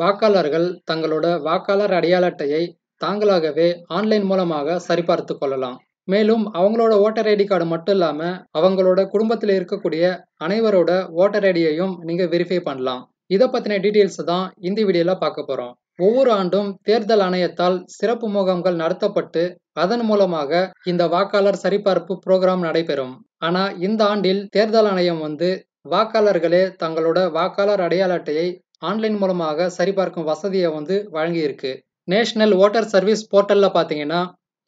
வாக்காளர்கள் தங்களோட வாக்காளர் அடையாள அட்டையை தாங்களாகவே ஆன்லைன் மூலமாக சரிபார்த்து கொள்ளலாம் மேலும் அவங்களோட ஓட்டர் ஐடி கார்டு மட்டும் இல்லாமல் அவங்களோட குடும்பத்தில் இருக்கக்கூடிய அனைவரோட ஓட்டர் ஐடியையும் நீங்கள் வெரிஃபை பண்ணலாம் இதை பற்றின டீட்டெயில்ஸ் தான் இந்த வீடியோவில் பார்க்க போகிறோம் ஒவ்வொரு ஆண்டும் தேர்தல் ஆணையத்தால் சிறப்பு முகாம்கள் நடத்தப்பட்டு அதன் மூலமாக இந்த வாக்காளர் சரிபார்ப்பு புரோகிராம் நடைபெறும் ஆனால் இந்த ஆண்டில் தேர்தல் ஆணையம் வந்து வாக்காளர்களே தங்களோட வாக்காளர் அடையாள அட்டையை ஆன்லைன் மூலமாக சரிபார்க்கும் வசதியை வந்து வழங்கியிருக்கு நேஷனல் ஓட்டர் சர்வீஸ் போர்ட்டலில் பார்த்தீங்கன்னா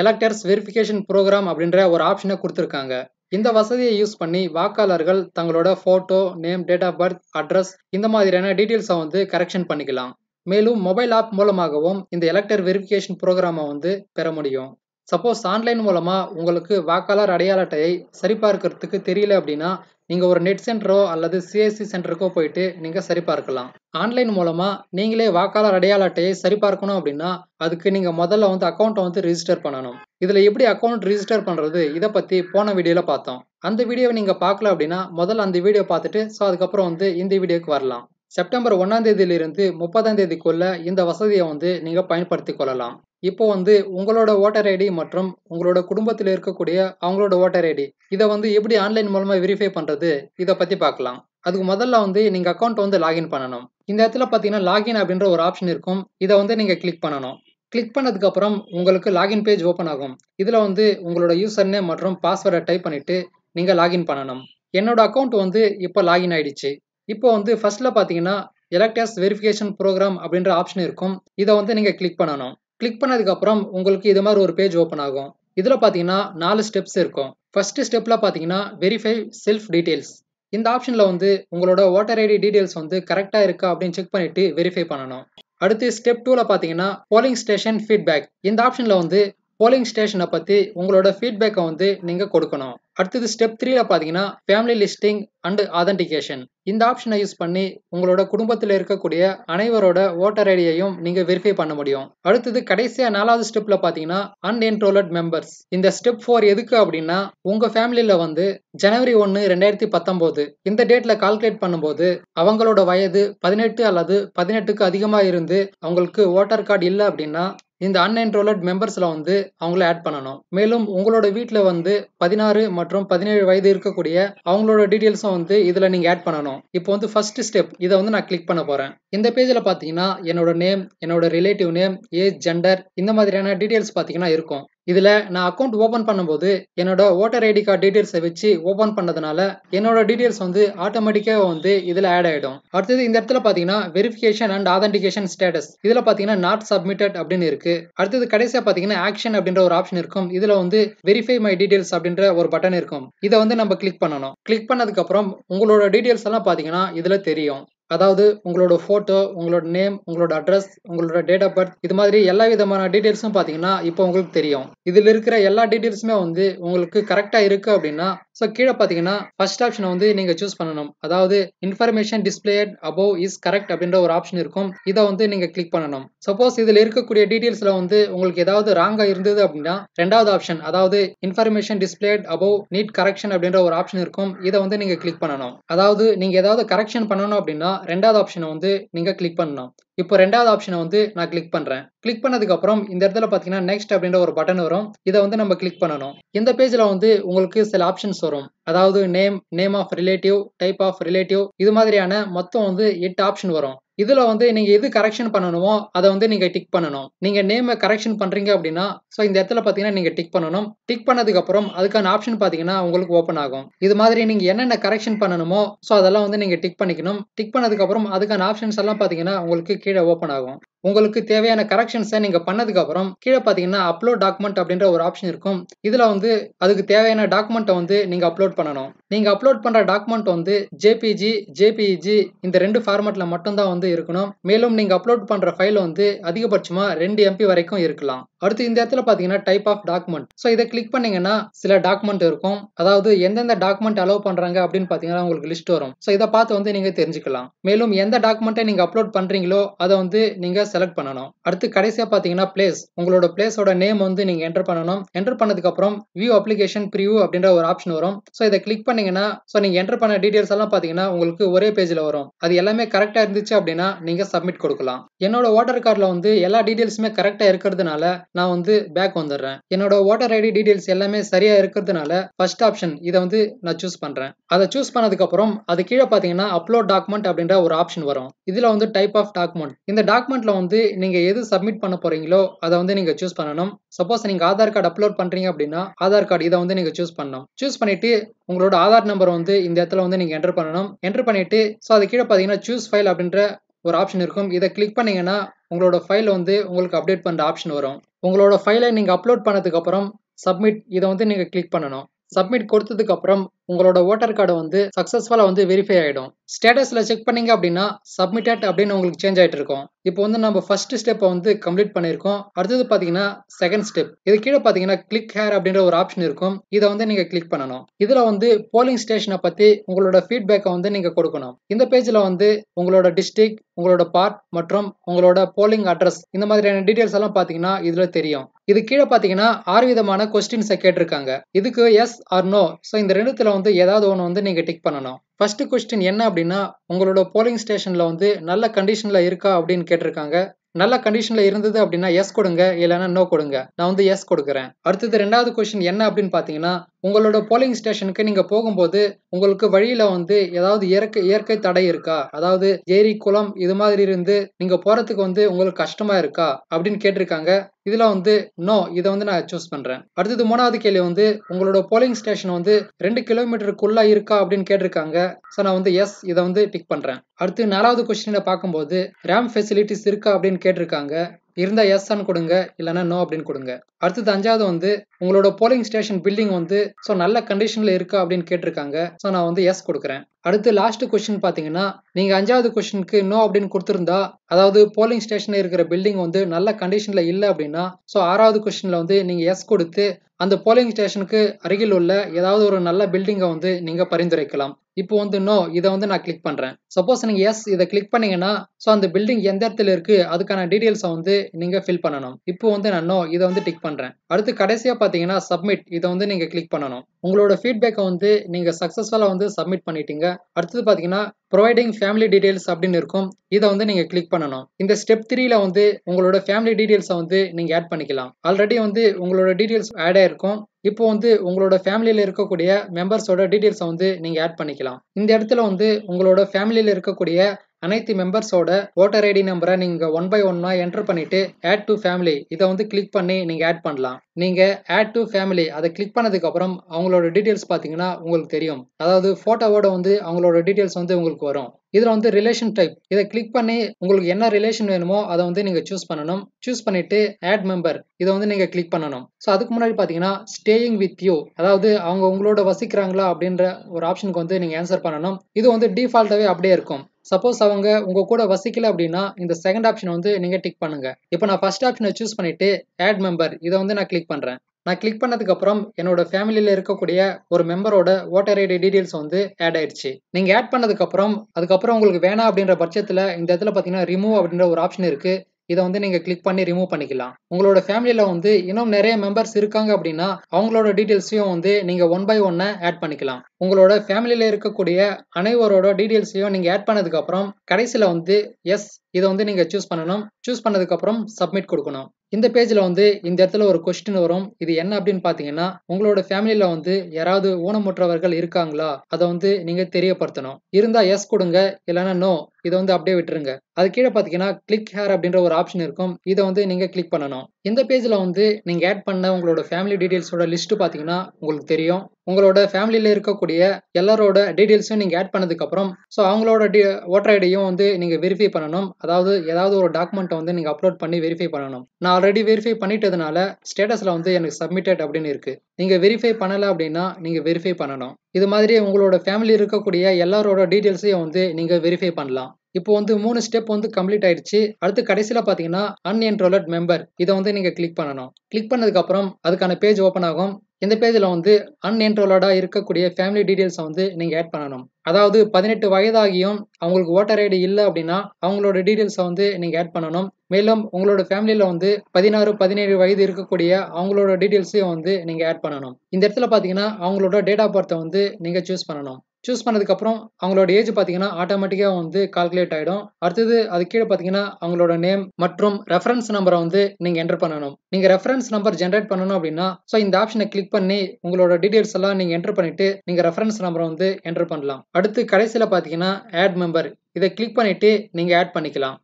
எலக்டர்ஸ் வெரிஃபிகேஷன் ப்ரோக்ராம் அப்படின்ற ஒரு ஆப்ஷனை கொடுத்துருக்காங்க இந்த வசதியை யூஸ் பண்ணி வாக்காளர்கள் தங்களோட photo name date of birth address இந்த மாதிரியான டீட்டெயில்ஸை வந்து கரெக்ஷன் பண்ணிக்கலாம் மேலும் மொபைல் ஆப் மூலமாகவும் இந்த எலக்டர் வெரிஃபிகேஷன் ப்ரோக்ராமை வந்து பெற முடியும் சப்போஸ் ஆன்லைன் மூலமாக உங்களுக்கு வாக்காளர் அடையாள அட்டையை சரிபார்க்கறதுக்கு தெரியல அப்படின்னா நீங்கள் ஒரு நெட் சென்டரோ அல்லது சிஎஸ்சி சென்டருக்கோ போயிட்டு நீங்கள் சரிபார்க்கலாம் ஆன்லைன் மூலமாக நீங்களே வாக்காளர் அடையாள அட்டையை சரிபார்க்கணும் அப்படின்னா அதுக்கு நீங்கள் முதல்ல வந்து அக்கௌண்ட்டை வந்து ரிஜிஸ்டர் பண்ணணும் இதில் எப்படி அக்கௌண்ட் ரிஜிஸ்டர் பண்ணுறது இதை பற்றி போன வீடியோவில் பார்த்தோம் அந்த வீடியோவை நீங்கள் பார்க்கல அப்படின்னா முதல்ல அந்த வீடியோ பார்த்துட்டு ஸோ அதுக்கப்புறம் வந்து இந்த வீடியோக்கு வரலாம் செப்டம்பர் ஒன்றாம் தேதியிலிருந்து முப்பதாம் தேதிக்குள்ள இந்த வசதியை வந்து நீங்கள் பயன்படுத்தி கொள்ளலாம் இப்போ வந்து உங்களோட ஓட்டர் ஐடி மற்றும் உங்களோட குடும்பத்தில் இருக்கக்கூடிய அவங்களோட ஓட்டர் ஐடி இதை வந்து எப்படி ஆன்லைன் மூலமாக வெரிஃபை பண்ணுறது இதை பற்றி பார்க்கலாம் அதுக்கு முதல்ல வந்து நீங்கள் அக்கௌண்ட் வந்து லாகின் பண்ணணும் இந்த இடத்துல பார்த்தீங்கன்னா லாகின் அப்படின்ற ஒரு ஆப்ஷன் இருக்கும் இதை வந்து நீங்கள் கிளிக் பண்ணணும் கிளிக் பண்ணதுக்கப்புறம் உங்களுக்கு லாகின் பேஜ் ஓப்பன் ஆகும் இதில் வந்து உங்களோட யூசர் நேம் மற்றும் பாஸ்வேர்டை டைப் பண்ணிவிட்டு நீங்கள் லாகின் பண்ணணும் என்னோட அக்கௌண்ட் வந்து இப்போ லாகின் ஆயிடுச்சு இப்போ வந்து ஃபர்ஸ்ட்ல பார்த்தீங்கன்னா எலக்டர்ஸ் வெரிஃபிகேஷன் ப்ரோக்ராம் அப்படின்ற ஆப்ஷன் இருக்கும் இதை வந்து நீங்கள் கிளிக் பண்ணணும் கிளிக் பண்ணதுக்கப்புறம் உங்களுக்கு இது மாதிரி ஒரு பேஜ் ஓப்பன் ஆகும் இதில் பார்த்தீங்கன்னா நாலு ஸ்டெப்ஸ் இருக்கும் ஃபர்ஸ்ட் ஸ்டெப்பில் பார்த்தீங்கன்னா வெரிஃபை செல்ஃப் டீடைல்ஸ் இந்த ஆப்ஷனில் வந்து உங்களோட ஓட்டர் ஐடி டீட்டெயில்ஸ் வந்து கரெக்டாக இருக்கா அப்படின்னு செக் பண்ணிவிட்டு வெரிஃபை பண்ணணும் அடுத்து ஸ்டெப் டூவில் பார்த்தீங்கன்னா போலிங் ஸ்டேஷன் ஃபீட்பேக் இந்த ஆப்ஷனில் வந்து போலிங் ஸ்டேஷனை பற்றி உங்களோட ஃபீட்பேக்கை வந்து நீங்கள் கொடுக்கணும் அடுத்தது ஸ்டெப் த்ரீல பார்த்தீங்கன்னா ஃபேமிலி லிஸ்டிங் அண்டு ஆதன்டிகேஷன் இந்த ஆப்ஷனை யூஸ் பண்ணி உங்களோட குடும்பத்தில் இருக்கக்கூடிய அனைவரோட ஓட்டர் ஐடியையும் நீங்கள் வெரிஃபை பண்ண முடியும் அடுத்தது கடைசியாக நாலாவது ஸ்டெப்பில் பார்த்தீங்கன்னா அன்என்ரோலட் மெம்பர்ஸ் இந்த ஸ்டெப் ஃபோர் எதுக்கு அப்படின்னா உங்கள் ஃபேமிலியில் வந்து ஜனவரி ஒன்று ரெண்டாயிரத்தி பத்தொம்போது இந்த டேட்டில் கால்குலேட் பண்ணும்போது அவங்களோட வயது பதினெட்டு அல்லது பதினெட்டுக்கு அதிகமாக இருந்து அவங்களுக்கு ஓட்டர் கார்டு இல்லை அப்படின்னா இந்த அன்என்ரோலட் மெம்பர்ஸில் வந்து அவங்கள ஆட் பண்ணணும் மேலும் உங்களோட வீட்டில் வந்து பதினாறு மற்றும் பதினேழு வயது இருக்கக்கூடிய அவங்களோட டீட்டெயில்ஸும் வந்து இதில் நீங்கள் ஆட் பண்ணணும் இப்போ வந்து ஃபர்ஸ்ட் ஸ்டெப் இதை வந்து நான் கிளிக் பண்ண போகிறேன் இந்த பேஜில் பார்த்தீங்கன்னா என்னோட நேம் என்னோட ரிலேட்டிவ் நேம் ஏஜ் ஜெண்டர் இந்த மாதிரியான டீட்டெயில்ஸ் பார்த்தீங்கன்னா இருக்கும் இதில் நான் அக்கௌண்ட் ஓப்பன் பண்ணும்போது என்னோட ஓட்டர் ஐடி கார்டு டீட்டெயில்ஸை வச்சு ஓப்பன் பண்ணதுனால என்னோட டீட்டெயில்ஸ் வந்து ஆட்டோமேட்டிக்காக வந்து இதில் ஆட் ஆகிடும் அடுத்தது இந்த இடத்துல பார்த்தீங்கன்னா வெரிஃபிகேஷன் அண்ட் ஆதென்டிகேஷன் ஸ்டேட்டஸ் இதில் பார்த்தீங்கன்னா நாட் சப்மிட்டட் அப்படின்னு இருக்கு அடுத்தது கடைசியாக பார்த்தீங்கன்னா ஆக்ஷன் அப்படின்ற ஒரு ஆப்ஷன் இருக்கும் இதில் வந்து வெரிஃபை மை டீட்டெயில்ஸ் அப்படின்ற ஒரு பட்டன் இருக்கும் இதை வந்து நம்ம கிளிக் பண்ணணும் கிளிக் பண்ணதுக்கப்புறம் உங்களோட டீட்டெயில்ஸ் எல்லாம் பார்த்தீங்கன்னா இதில் தெரியும் அதாவது உங்களோட ஃபோட்டோ உங்களோட நேம் உங்களோட அட்ரஸ் உங்களோட டேட் ஆஃப் பர்த் இது மாதிரி எல்லா விதமான டீட்டெயில்ஸும் பார்த்தீங்கன்னா இப்போ உங்களுக்கு தெரியும் இதில் இருக்கிற எல்லா டீட்டெயில்ஸுமே வந்து உங்களுக்கு கரெக்டாக இருக்குது அப்படின்னா ஸோ கீழே பார்த்தீங்கன்னா ஃபர்ஸ்ட் ஆப்ஷனை வந்து நீங்கள் சூஸ் பண்ணணும் அதாவது information displayed above is correct அப்படின்ற ஒரு ஆப்ஷன் இருக்கும் இதை வந்து நீங்கள் கிளிக் பண்ணணும் சப்போஸ் இதில் இருக்கக்கூடிய டீட்டெயில்ஸில் வந்து உங்களுக்கு ஏதாவது ராங்காக இருந்தது அப்படின்னா ரெண்டாவது ஆப்ஷன் அதாவது information displayed above need correction அப்படின்ற ஒரு ஆப்ஷன் இருக்கும் இதை வந்து நீங்கள் கிளிக் பண்ணணும் அதாவது நீங்கள் ஏதாவது கரெக்ஷன் பண்ணணும் அப்படின்னா ரெண்டாவது ஆப்ஷனை வந்து நீங்கள் கிளிக் பண்ணணும் இப்போ ரெண்டாவது ஆப்ஷனை வந்து நான் கிளிக் பண்ணுறேன் கிளிக் பண்ணதுக்கப்புறம் இந்த இடத்துல பார்த்தீங்கன்னா நெக்ஸ்ட் அப்படின்ற ஒரு பட்டன் வரும் இதை வந்து நம்ம கிளிக் பண்ணணும் இந்த பேஜில் வந்து உங்களுக்கு சில ஆப்ஷன்ஸ் வரும் அதாவது name name of relative type of relative இது மாதிரியான மொத்தம் வந்து எட்டு ஆப்ஷன் வரும் இதில் வந்து நீங்கள் எது கரெக்ஷன் பண்ணணுமோ அதை வந்து நீங்கள் டிக் பண்ணணும் நீங்கள் நேமை கரெக்ஷன் பண்ணுறீங்க அப்படின்னா ஸோ இந்த இடத்துல பார்த்தீங்கன்னா நீங்கள் டிக் பண்ணணும் டிக் பண்ணதுக்கப்புறம் அதுக்கான ஆப்ஷன் பார்த்தீங்கன்னா உங்களுக்கு ஓப்பன் ஆகும் இது மாதிரி நீங்கள் என்னென்ன கரெக்ஷன் பண்ணணுமோ ஸோ அதெல்லாம் வந்து நீங்கள் டிக் பண்ணிக்கணும் டிக் பண்ணதுக்கப்புறம் அதுக்கான ஆப்ஷன்ஸ் எல்லாம் பார்த்தீங்கன்னா உங்களுக்கு கீழே ஓப்பன் ஆகும் உங்களுக்கு தேவையான கரெக்ஷன்ஸை நீங்கள் பண்ணதுக்கப்புறம் கீழே பார்த்தீங்கன்னா அப்லோட் டாக்குமெண்ட் அப்படின்ற ஒரு ஆப்ஷன் இருக்கும் இதில் வந்து அதுக்கு தேவையான டாக்குமெண்ட்டை வந்து நீங்கள் அப்லோட் பண்ணணும் நீங்கள் அப்லோட் பண்ணுற டாக்குமெண்ட் வந்து ஜேபிஜி ஜேபிஇஜி e இந்த ரெண்டு ஃபார்மேட்டில் மட்டும்தான் வந்து இருக்கணும் மேலும் நீங்கள் அப்லோட் பண்ணுற ஃபைல் வந்து அதிகபட்சமாக ரெண்டு எம்பி வரைக்கும் இருக்கலாம் அடுத்து இந்த இடத்துல பார்த்தீங்கன்னா டைப் ஆஃப் டாக்குமெண்ட் ஸோ இதை கிளிக் பண்ணீங்கன்னா சில டாக்குமெண்ட் இருக்கும் அதாவது எந்தெந்த டாக்குமெண்ட் அலோவ் பண்ணுறாங்க அப்படின்னு பார்த்தீங்கன்னா உங்களுக்கு லிஸ்ட் வரும் ஸோ இதை பார்த்து வந்து நீங்கள் தெரிஞ்சுக்கலாம் மேலும் எந்த டாக்குமெண்ட்டை நீங்கள் அப்லோட் பண்ணுறீங்களோ அதை வந்து நீங்கள் செலக்ட் பண்ணணும் அடுத்து கடைசியா பாத்தீங்கன்னா பிளேஸ் உங்களோட பிளேஸோட நேம் வந்து நீங்க என்டர் பண்ணணும் என்டர் பண்ணதுக்கப்புறம் வியூ அப்ளிகேஷன் ப்ரியூ அப்படின்ற ஒரு ஆப்ஷன் வரும் சோ இதை கிளிக் பண்ணீங்கன்னா சோ நீங்க என்டர் பண்ண டீடைல்ஸ் எல்லாம் பாத்தீங்கன்னா உங்களுக்கு ஒரே பேஜ்ல வரும் அது எல்லாமே கரெக்டா இருந்துச்சு அப்படின்னா நீங்க சப்மிட் கொடுக்கலாம் என்னோட ஓட்டர் கார்டில் வந்து எல்லா டீட்டெயில்ஸுமே கரெக்டாக இருக்கிறதுனால நான் வந்து பேக் வந்துடுறேன் என்னோட ஓட்டர் ஐடி டீடெயில்ஸ் எல்லாமே சரியா இருக்கிறதுனால ஃபர்ஸ்ட் ஆப்ஷன் இதை வந்து நான் சூஸ் பண்றேன் அதை சூஸ் பண்ணதுக்கப்புறம் அது கீழே பாத்தீங்கன்னா அப்லோட் டாக்குமெண்ட் அப்படின்ற ஒரு ஆப்ஷன் வரும் இதில் வந்து டைப் ஆஃப் டாக்குமெண்ட் இந்த டாக்குமெண்ட்ல வந்து வந்து நீங்கள் எது சப்மிட் பண்ண போகிறீங்களோ அதை வந்து நீங்கள் சூஸ் பண்ணணும் சப்போஸ் நீங்கள் ஆதார் கார்டு அப்லோட் பண்ணுறீங்க அப்படின்னா ஆதார் கார்டு இதை வந்து நீங்கள் சூஸ் பண்ணணும் சூஸ் பண்ணிவிட்டு உங்களோட ஆதார் நம்பர் வந்து இந்த இடத்துல வந்து நீங்கள் என்டர் பண்ணணும் என்டர் பண்ணிவிட்டு ஸோ அது கீழே பாத்தீங்கன்னா சூஸ் ஃபைல் அப்படின்ற ஒரு ஆப்ஷன் இருக்கும் இதை கிளிக் பண்ணீங்கன்னா உங்களோட ஃபைல் வந்து உங்களுக்கு அப்டேட் பண்ணுற ஆப்ஷன் வரும் உங்களோட ஃபைலை நீங்கள் அப்லோட் பண்ணதுக்கப்புறம் சப்மிட் இதை வந்து நீங்கள் கிளிக் பண்ணணும் சப்மிட் கொடுத்ததுக்கப்புறம் உங்களோட ஓட்டர் கார்டு வந்து சக்ஸஸ்ஃபுல்லாக வந்து வெரிஃபை ஆகிடும் ஸ்டேட்டஸில் செக் பண்ணீங்க அப்படின்னா சப்மிட்டட் அப்படின்னு உங்களுக்கு சேஞ்ச் ஆகிட்டு இருக்கும் இப்போ வந்து நம்ம ஃபர்ஸ்ட் ஸ்டெப்பை வந்து கம்ப்ளீட் பண்ணியிருக்கோம் அடுத்தது பார்த்தீங்கன்னா செகண்ட் ஸ்டெப் இது கீழே பார்த்தீங்கன்னா கிளிக் ஹேர் அப்படின்ற ஒரு ஆப்ஷன் இருக்கும் இதை வந்து நீங்கள் கிளிக் பண்ணணும் இதில் வந்து போலிங் ஸ்டேஷனை பற்றி உங்களோட ஃபீட்பேக்கை வந்து நீங்கள் கொடுக்கணும் இந்த பேஜில் வந்து உங்களோட டிஸ்ட்ரிக் உங்களோட பார்ட் மற்றும் உங்களோட போலிங் அட்ரஸ் இந்த மாதிரியான டீட்டெயில்ஸ் எல்லாம் பார்த்தீங்கன்னா இதில் தெரியும் இது கீழே பார்த்தீங்கன்னா ஆறு விதமான கொஸ்டின்ஸை கேட்டிருக்காங்க இதுக்கு எஸ் ஆர் நோ ஸோ இந்த ரெண்டுத்தில் வந்து ஏதாவது ஒன்று வந்து நீங்கள் டிக் பண்ணணும் ஃபர்ஸ்ட் கொஸ்டின் என்ன அப்படின்னா உங்களோட போலிங் ஸ்டேஷனில் வந்து நல்ல கண்டிஷனில் இருக்கா அப்படின்னு கேட்டிருக்காங்க நல்ல கண்டிஷன்ல இருந்தது அப்படின்னா எஸ் கொடுங்க இல்லைன்னா நோ கொடுங்க நான் வந்து எஸ் கொடுக்குறேன் அடுத்தது ரெண்டாவது கொஸ்டின் என்ன அப்படின்னு பாத்தீங்கன்னா உங்களோட போலிங் ஸ்டேஷனுக்கு நீங்க போகும்போது உங்களுக்கு வழியில வந்து ஏதாவது இயற்கை இயற்கை தடை இருக்கா அதாவது ஏரி குளம் இது மாதிரி இருந்து நீங்க போறதுக்கு வந்து உங்களுக்கு கஷ்டமா இருக்கா அப்படின்னு கேட்டிருக்காங்க இதில் வந்து நோ இதை வந்து நான் சூஸ் பண்ணுறேன் அடுத்தது மூணாவது கேள்வி வந்து உங்களோட போலிங் ஸ்டேஷன் வந்து ரெண்டு கிலோமீட்டருக்குள்ளே இருக்கா அப்படின்னு கேட்டிருக்காங்க ஸோ நான் வந்து எஸ் இதை வந்து டிக் பண்ணுறேன் அடுத்து நாலாவது கொஸ்டினை பார்க்கும்போது ரேம் ஃபெசிலிட்டிஸ் இருக்கா அப்படின்னு கேட்டிருக்காங்க இருந்தால் எஸ்ன்னு கொடுங்க இல்லைனா நோ அப்படின்னு கொடுங்க அடுத்தது அஞ்சாவது வந்து உங்களோட போலிங் ஸ்டேஷன் பில்டிங் வந்து ஸோ நல்ல கண்டிஷனில் இருக்கா அப்படின்னு கேட்டிருக்காங்க ஸோ நான் வந்து எஸ் கொடுக்குறேன் அடுத்து லாஸ்ட் கொஸ்டின் பார்த்தீங்கன்னா நீங்கள் அஞ்சாவது கொஸ்டினுக்கு நோ அப்படின்னு கொடுத்துருந்தா அதாவது போலிங் ஸ்டேஷனில் இருக்கிற பில்டிங் வந்து நல்ல கண்டிஷனில் இல்லை அப்படின்னா ஸோ ஆறாவது கொஸ்டினில் வந்து நீங்கள் எஸ் கொடுத்து அந்த போலிங் ஸ்டேஷனுக்கு அருகில் உள்ள ஏதாவது ஒரு நல்ல பில்டிங்கை வந்து நீங்கள் பரிந்துரைக்கலாம் இப்போ வந்து நோ இதை வந்து நான் கிளிக் பண்ணுறேன் சப்போஸ் நீங்கள் எஸ் இதை கிளிக் பண்ணீங்கன்னா ஸோ அந்த பில்டிங் எந்த இடத்துல இருக்குது அதுக்கான டீட்டெயில்ஸை வந்து நீங்கள் ஃபில் பண்ணணும் இப்போ வந்து நான் நோ இதை வந்து டிக் பண்ணுறேன் அடுத்து கடைசியாக பார்த்தீங்கன்னா சப்மிட் இதை வந்து நீங்கள் கிளிக் பண்ணணும் உங்களோட ஃபீட்பேக்கை வந்து நீங்கள் சக்ஸஸ்ஃபுல்லாக வந்து சப்மிட் பண்ணிட்டீங்க அடுத்தது பார்த்தீங்கன்னா ப்ரொவைடிங் ஃபேமிலி டீடைல்ஸ் அப்படின்னு இருக்கும் இதை வந்து நீங்கள் கிளிக் பண்ணணும் இந்த ஸ்டெப் த்ரீல வந்து உங்களோட ஃபேமிலி டீடைல்ஸை வந்து நீங்கள் ஆட் பண்ணிக்கலாம் ஆல்ரெடி வந்து உங்களோட டீடைல்ஸ் ஆட் ஆயிருக்கும் இப்போ வந்து உங்களோட ஃபேமிலியில் இருக்கக்கூடிய மெம்பர்ஸோட டீட்டெயில்ஸை வந்து நீங்கள் ஆட் பண்ணிக்கலாம் இந்த இடத்துல வந்து உங்களோட ஃபேமிலியில் இருக்கக்கூடிய அனைத்து மெம்பர்ஸோட ஓட்டர் ஐடி நம்பரை நீங்கள் ஒன் பை ஒன்னா என்டர் பண்ணிவிட்டு ஆட் டு ஃபேமிலி இதை வந்து கிளிக் பண்ணி நீங்கள் ஆட் பண்ணலாம் நீங்கள் ஆட் டு ஃபேமிலி அதை கிளிக் பண்ணதுக்கப்புறம் அவங்களோட டீட்டெயில்ஸ் பார்த்தீங்கன்னா உங்களுக்கு தெரியும் அதாவது ஃபோட்டோவோட வந்து அவங்களோட டீட்டெயில்ஸ் வந்து உங்களுக்கு வரும் இதில் வந்து ரிலேஷன் டைப் இதை கிளிக் பண்ணி உங்களுக்கு என்ன ரிலேஷன் வேணுமோ அதை வந்து நீங்கள் சூஸ் பண்ணணும் சூஸ் பண்ணிவிட்டு ஆட் மெம்பர் இதை வந்து நீங்கள் கிளிக் பண்ணணும் ஸோ அதுக்கு முன்னாடி பார்த்தீங்கன்னா ஸ்டேயிங் வித் யூ அதாவது அவங்க உங்களோட வசிக்கிறாங்களா அப்படின்ற ஒரு ஆப்ஷனுக்கு வந்து நீங்கள் ஆன்சர் பண்ணணும் இது வந்து டிஃபால்ட்டாவே அப்படியே இருக்கும் சப்போஸ் அவங்க உங்க கூட வசிக்கல அப்படின்னா இந்த செகண்ட் ஆப்ஷன் வந்து நீங்க டிக் பண்ணுங்க இப்போ நான் ஃபர்ஸ்ட் ஆப்ஷனை சூஸ் பண்ணிட்டு ஆட் மெம்பர் இதை வந்து நான் கிளிக் பண்றேன் நான் கிளிக் பண்ணதுக்கு அப்புறம் என்னோட ஃபேமிலியில இருக்கக்கூடிய ஒரு மெம்பரோட ஓட்டர் ஐடி டீடைல்ஸ் வந்து ஆட் ஆயிடுச்சு நீங்க ஆட் பண்ணதுக்கு அப்புறம் அதுக்கப்புறம் உங்களுக்கு வேணாம் அப்படின்ற பட்சத்துல இந்த இடத்துல பாத்தீங்கன்னா ரிமூவ் அப்படின்ற ஒரு ஆப்ஷன் இருக்கு இதை வந்து நீங்கள் கிளிக் பண்ணி ரிமூவ் பண்ணிக்கலாம் உங்களோட ஃபேமிலியில் வந்து இன்னும் நிறைய மெம்பர்ஸ் இருக்காங்க அப்படின்னா அவங்களோட டீட்டெயில்ஸையும் வந்து நீங்கள் ஒன் பை ஒன்னை ஆட் பண்ணிக்கலாம் உங்களோட ஃபேமிலியில் இருக்கக்கூடிய அனைவரோட டீட்டெயில்ஸையும் நீங்கள் ஆட் பண்ணதுக்கப்புறம் கடைசியில் வந்து எஸ் இதை வந்து நீங்கள் சூஸ் பண்ணணும் சூஸ் பண்ணதுக்கப்புறம் சப்மிட் கொடுக்கணும் இந்த பேஜில் வந்து இந்த இடத்துல ஒரு கொஸ்டின் வரும் இது என்ன அப்படின்னு பார்த்தீங்கன்னா உங்களோட ஃபேமிலியில் வந்து யாராவது ஊனமுற்றவர்கள் இருக்காங்களா அதை வந்து நீங்கள் தெரியப்படுத்தணும் இருந்தால் எஸ் கொடுங்க இல்லைன்னா நோ இதை வந்து அப்படியே விட்டுருங்க அது கீழே பார்த்தீங்கன்னா கிளிக் ஹேர் அப்படின்ற ஒரு ஆப்ஷன் இருக்கும் இதை வந்து நீங்கள் கிளிக் பண்ணணும் இந்த பேஜில் வந்து நீங்கள் ஆட் பண்ண உங்களோட ஃபேமிலி டீட்டெயில்ஸோட லிஸ்ட்டு பார்த்தீங்கன்னா உங்களுக்கு தெரியும் உங்களோட ஃபேமிலியில் இருக்கக்கூடிய எல்லாரோட டீட்டெயில்ஸும் நீங்கள் ஆட் பண்ணதுக்கப்புறம் ஸோ அவங்களோட டி ஓட்டர் ஐடியும் வந்து நீங்கள் வெரிஃபை பண்ணணும் அதாவது ஏதாவது ஒரு டாக்குமெண்ட்டை வந்து நீங்கள் அப்லோட் பண்ணி வெரிஃபை பண்ணணும் நான் ஆல்ரெடி வெரிஃபை பண்ணிட்டதுனால ஸ்டேட்டஸில் வந்து எனக்கு சப்மிட்டட் அப்படின்னு இருக்குது நீங்கள் வெரிஃபை பண்ணலை அப்படின்னா நீங்கள் வெரிஃபை பண்ணணும் இது மாதிரி உங்களோட ஃபேமிலி இருக்கக்கூடிய எல்லாரோட டீட்டெயில்ஸையும் வந்து நீங்கள் வெரிஃபை பண்ணலாம் இப்போ வந்து மூணு ஸ்டெப் வந்து கம்ப்ளீட் ஆயிடுச்சு அடுத்து கடைசியில் பார்த்தீங்கன்னா அன்என்ரோலட் மெம்பர் இதை வந்து நீங்கள் கிளிக் பண்ணணும் கிளிக் பண்ணதுக்கப்புறம் அதுக்கான பேஜ் ஓப்பன் ஆகும் இந்த பேஜில் வந்து அன்என்ரோலடாக இருக்கக்கூடிய ஃபேமிலி டீட்டெயில்ஸை வந்து நீங்கள் ஆட் பண்ணணும் அதாவது பதினெட்டு வயதாகியும் அவங்களுக்கு ஓட்டர் ஐடி இல்லை அப்படின்னா அவங்களோட டீட்டெயில்ஸை வந்து நீங்கள் ஆட் பண்ணணும் மேலும் உங்களோட ஃபேமிலியில் வந்து பதினாறு பதினேழு வயது இருக்கக்கூடிய அவங்களோட டீட்டெயில்ஸையும் வந்து நீங்கள் ஆட் பண்ணணும் இந்த இடத்துல பார்த்தீங்கன்னா அவங்களோட டேட் ஆஃப் பர்த்தை வந்து நீங்கள் சூஸ் பண்ணணும் சூஸ் பண்ணதுக்கப்புறம் அவங்களோட ஏஜ் பார்த்தீங்கன்னா ஆட்டோமேட்டிக்காக வந்து கால்குலேட் ஆகிடும் அடுத்தது அது கீழே பார்த்தீங்கன்னா அவங்களோட நேம் மற்றும் ரெஃபரன்ஸ் நம்பரை வந்து நீங்கள் என்டர் பண்ணணும் நீங்கள் ரெஃபரன்ஸ் நம்பர் ஜென்ரேட் பண்ணணும் அப்படின்னா ஸோ இந்த ஆப்ஷனை கிளிக் பண்ணி உங்களோட டீடைல்ஸ் எல்லாம் நீங்கள் என்டர் பண்ணிட்டு நீங்கள் ரெஃபரன்ஸ் நம்பரை வந்து என்டர் பண்ணலாம் அடுத்து கடைசியில் பார்த்தீங்கன்னா ஆட் மெம்பர் இதை கிளிக் பண்ணிட்டு நீங்கள் ஆட் பண்ணிக்கலாம்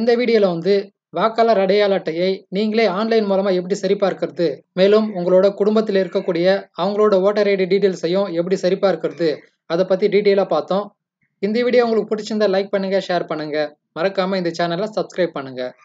இந்த வீடியோவில் வந்து வாக்காளர் அடையாள அட்டையை நீங்களே ஆன்லைன் மூலமா எப்படி சரிபார்க்கிறது மேலும் உங்களோட குடும்பத்தில் இருக்கக்கூடிய அவங்களோட ஓட்டர் ஐடி டீட்டெயில்ஸையும் எப்படி சரிபார்க்கிறது அதை பத்தி டீட்டெயிலாக பார்த்தோம் இந்த வீடியோ உங்களுக்கு பிடிச்சிருந்தா லைக் பண்ணுங்க ஷேர் பண்ணுங்க மறக்காம இந்த சேனலை சப்ஸ்கிரைப் பண்ணுங்க